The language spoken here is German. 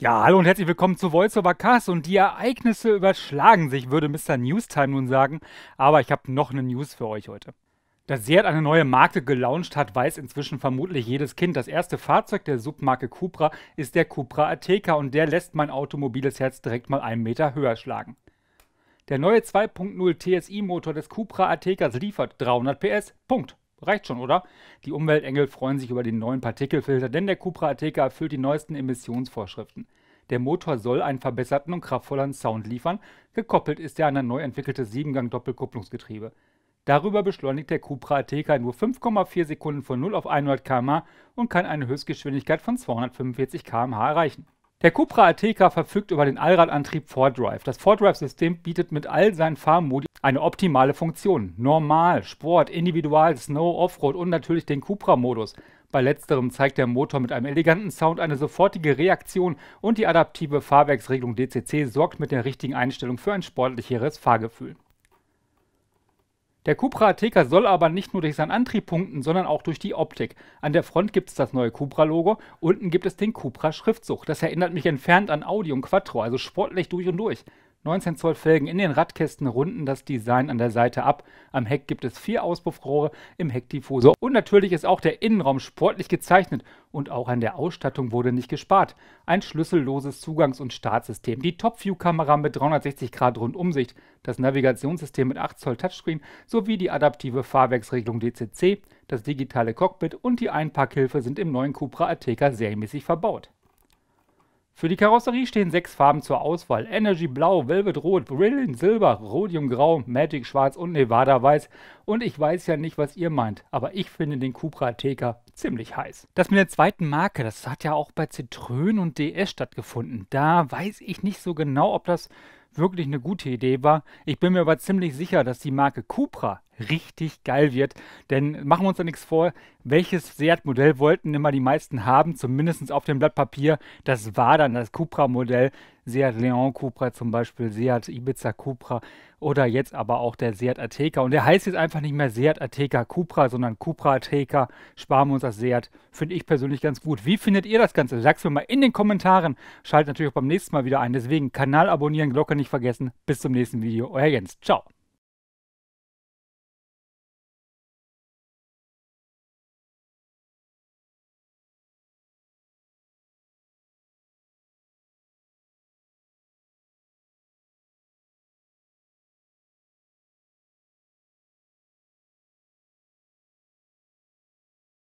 Ja, hallo und herzlich willkommen zu VoiceOver Cast und die Ereignisse überschlagen sich, würde Mr. Newstime nun sagen, aber ich habe noch eine News für euch heute. Dass Seat eine neue Marke gelauncht hat, weiß inzwischen vermutlich jedes Kind. Das erste Fahrzeug der Submarke Cupra ist der Cupra Ateca und der lässt mein automobiles Herz direkt mal einen Meter höher schlagen. Der neue 2.0 TSI-Motor des Cupra Atecas liefert 300 PS, Punkt. Reicht schon, oder? Die Umweltengel freuen sich über den neuen Partikelfilter, denn der Cupra Ateca erfüllt die neuesten Emissionsvorschriften. Der Motor soll einen verbesserten und kraftvolleren Sound liefern. Gekoppelt ist er an ein neu entwickeltes 7-Gang-Doppelkupplungsgetriebe. Darüber beschleunigt der Cupra Ateca nur 5,4 Sekunden von 0 auf 100 km/h und kann eine Höchstgeschwindigkeit von 245 km/h erreichen. Der Cupra Ateca verfügt über den Allradantrieb 4Drive. Das 4Drive-System bietet mit all seinen Fahrmodi eine optimale Funktion. Normal, Sport, Individual, Snow, Offroad und natürlich den Cupra-Modus. Bei letzterem zeigt der Motor mit einem eleganten Sound eine sofortige Reaktion und die adaptive Fahrwerksregelung DCC sorgt mit der richtigen Einstellung für ein sportlicheres Fahrgefühl. Der Cupra Ateca soll aber nicht nur durch seinen Antrieb punkten, sondern auch durch die Optik. An der Front gibt es das neue Cupra-Logo, unten gibt es den Cupra-Schriftzug. Das erinnert mich entfernt an Audi und Quattro, also sportlich durch und durch. 19 Zoll Felgen in den Radkästen runden das Design an der Seite ab. Am Heck gibt es vier Auspuffrohre im Heckdiffusor. Und natürlich ist auch der Innenraum sportlich gezeichnet und auch an der Ausstattung wurde nicht gespart. Ein schlüsselloses Zugangs- und Startsystem, die Top-View-Kamera mit 360 Grad Rundumsicht, das Navigationssystem mit 8 Zoll Touchscreen sowie die adaptive Fahrwerksregelung DCC, das digitale Cockpit und die Einparkhilfe sind im neuen Cupra Ateca serienmäßig verbaut. Für die Karosserie stehen sechs Farben zur Auswahl. Energy Blau, Velvet Rot, Brilliant Silber, Rhodium Grau, Magic Schwarz und Nevada Weiß. Und ich weiß ja nicht, was ihr meint, aber ich finde den Cupra Ateca ziemlich heiß. Das mit der zweiten Marke, das hat ja auch bei Citroën und DS stattgefunden. Da weiß ich nicht so genau, ob das wirklich eine gute Idee war. Ich bin mir aber ziemlich sicher, dass die Marke Cupra richtig geil wird. Denn machen wir uns da nichts vor, welches Seat-Modell wollten immer die meisten haben, zumindest auf dem Blatt Papier. Das war dann das Cupra-Modell. Seat Leon Cupra zum Beispiel, Seat Ibiza Cupra oder jetzt aber auch der Seat Ateca. Und der heißt jetzt einfach nicht mehr Seat Ateca Cupra, sondern Cupra Ateca. Sparen wir uns das Seat. Finde ich persönlich ganz gut. Wie findet ihr das Ganze? es mir mal in den Kommentaren. Schaltet natürlich auch beim nächsten Mal wieder ein. Deswegen Kanal abonnieren, Glocke nicht vergessen. Bis zum nächsten Video. Euer Jens. Ciao.